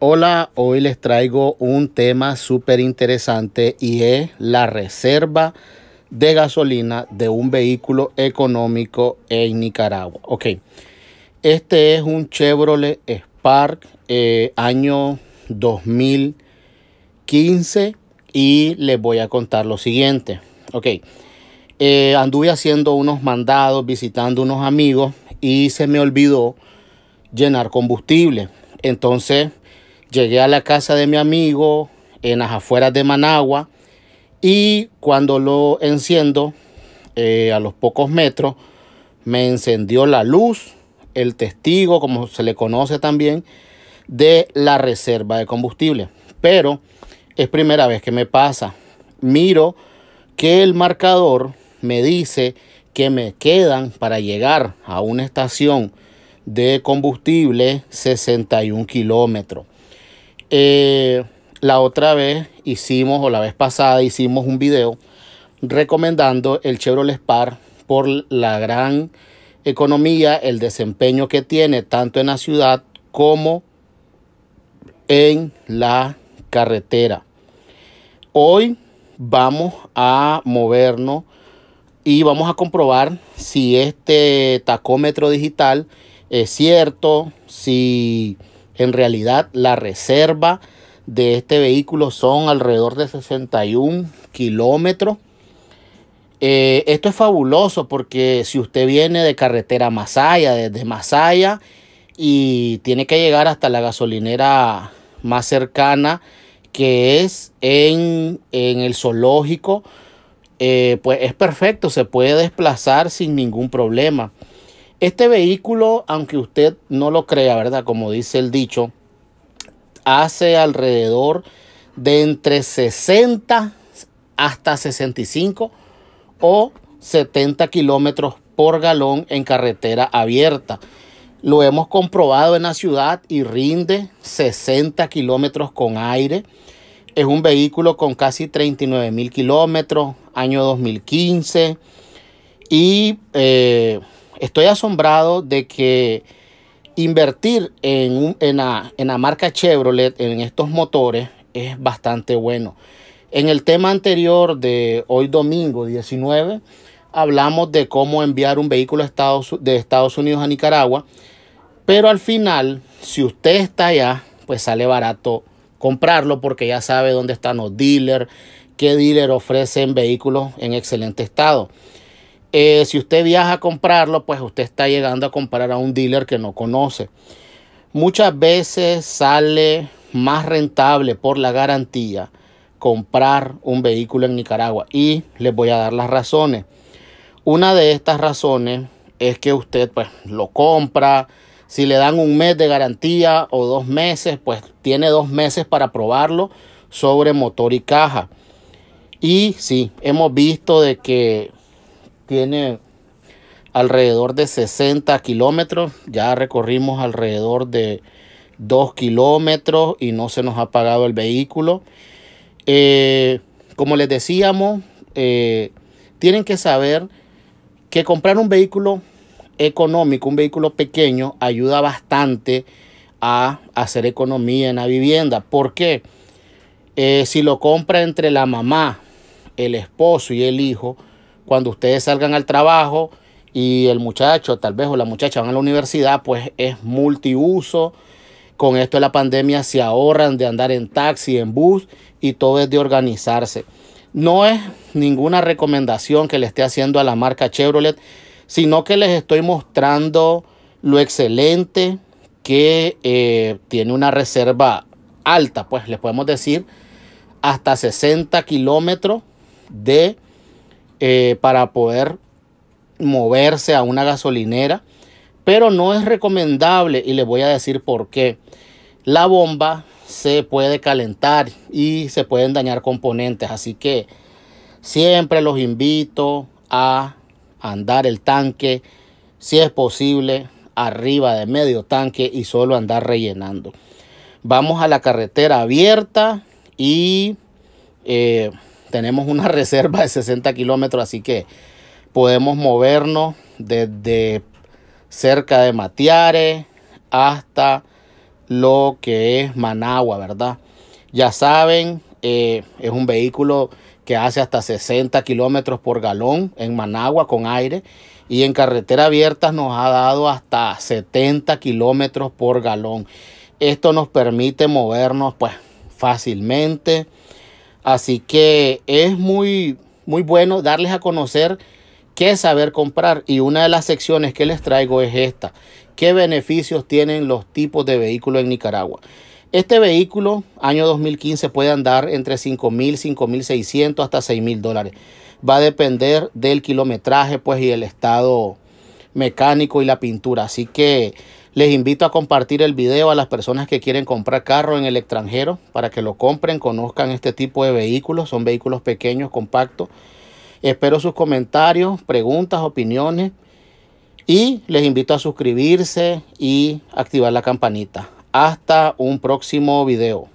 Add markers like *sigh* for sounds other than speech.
Hola, hoy les traigo un tema súper interesante y es la reserva de gasolina de un vehículo económico en Nicaragua. Ok, este es un Chevrolet Spark eh, año 2015 y les voy a contar lo siguiente. Ok, eh, anduve haciendo unos mandados, visitando unos amigos y se me olvidó llenar combustible. Entonces Llegué a la casa de mi amigo en las afueras de Managua y cuando lo enciendo, eh, a los pocos metros, me encendió la luz, el testigo, como se le conoce también, de la reserva de combustible. Pero es primera vez que me pasa. Miro que el marcador me dice que me quedan para llegar a una estación de combustible 61 kilómetros. Eh, la otra vez hicimos, o la vez pasada hicimos un video recomendando el Chevrolet Spark por la gran economía, el desempeño que tiene tanto en la ciudad como en la carretera. Hoy vamos a movernos y vamos a comprobar si este tacómetro digital es cierto, si en realidad, la reserva de este vehículo son alrededor de 61 kilómetros. Eh, esto es fabuloso porque si usted viene de carretera Masaya, desde Masaya, y tiene que llegar hasta la gasolinera más cercana, que es en, el zoológico, eh, pues es perfecto, se puede desplazar sin ningún problema. Este vehículo, aunque usted no lo crea, ¿verdad? Como dice el dicho, hace alrededor de entre 60 hasta 65 o 70 kilómetros por galón en carretera abierta. Lo hemos comprobado en la ciudad y rinde 60 kilómetros con aire. Es un vehículo con casi 39 mil kilómetros, año 2015. Y eh, Estoy asombrado de que invertir en, la, marca Chevrolet, en estos motores, es bastante bueno. En el tema anterior de hoy domingo 19, hablamos de cómo enviar un vehículo de Estados Unidos a Nicaragua, pero al final, si usted está allá, pues sale barato comprarlo porque ya sabe dónde están los dealers, qué dealer ofrecen vehículos en excelente estado. Eh, si usted viaja a comprarlo, pues usted está llegando a comprar a un dealer que no conoce. Muchas veces sale más rentable por la garantía comprar un vehículo en Nicaragua y les voy a dar las razones. Una de estas razones es que usted pues lo compra, si le dan un mes de garantía o dos meses, pues tiene dos meses para probarlo sobre motor y caja. Y sí, hemos visto de que tiene alrededor de 60 kilómetros. Ya recorrimos alrededor de 2 kilómetros y no se nos ha pagado el vehículo. Eh, como les decíamos, eh, tienen que saber que comprar un vehículo económico, un vehículo pequeño, ayuda bastante a hacer economía en la vivienda. ¿Por qué? Eh, si lo compra entre la mamá, el esposo y el hijo, cuando ustedes salgan al trabajo y el muchacho, tal vez, o la muchacha van a la universidad, pues es multiuso. Con esto de la pandemia se ahorran de andar en taxi, en bus y todo es de organizarse. No es ninguna recomendación que le esté haciendo a la marca Chevrolet, sino que les estoy mostrando lo excelente que eh, tiene una reserva alta, pues les podemos decir hasta 60 kilómetros de eh, para poder moverse a una gasolinera, pero no es recomendable y les voy a decir por qué. La bomba se puede calentar y se pueden dañar componentes, así que siempre los invito a andar el tanque, si es posible, arriba de medio tanque y solo andar rellenando. Vamos a la carretera abierta y eh, tenemos una *laughs* reserva de 60 kilómetros, así que podemos movernos desde cerca de Matiare hasta lo que es Managua, ¿verdad? Ya saben, eh, es un vehículo que hace hasta 60 kilómetros por galón en Managua con aire y en carretera abierta nos ha dado hasta 70 kilómetros por galón. Esto nos permite movernos pues fácilmente. Así que es muy, muy bueno darles a conocer qué saber comprar. Y una de las secciones que les traigo es esta. ¿Qué beneficios tienen los tipos de vehículos en Nicaragua? Este vehículo, año 2015, puede andar entre 5.000, 5.600 hasta 6.000 dólares. Va a depender del kilometraje pues, y el estado mecánico y la pintura. Así que les invito a compartir el video a las personas que quieren comprar carro en el extranjero para que lo compren, conozcan este tipo de vehículos. Son vehículos pequeños, compactos. Espero sus comentarios, preguntas, opiniones. Y les invito a suscribirse y activar la campanita. Hasta un próximo video.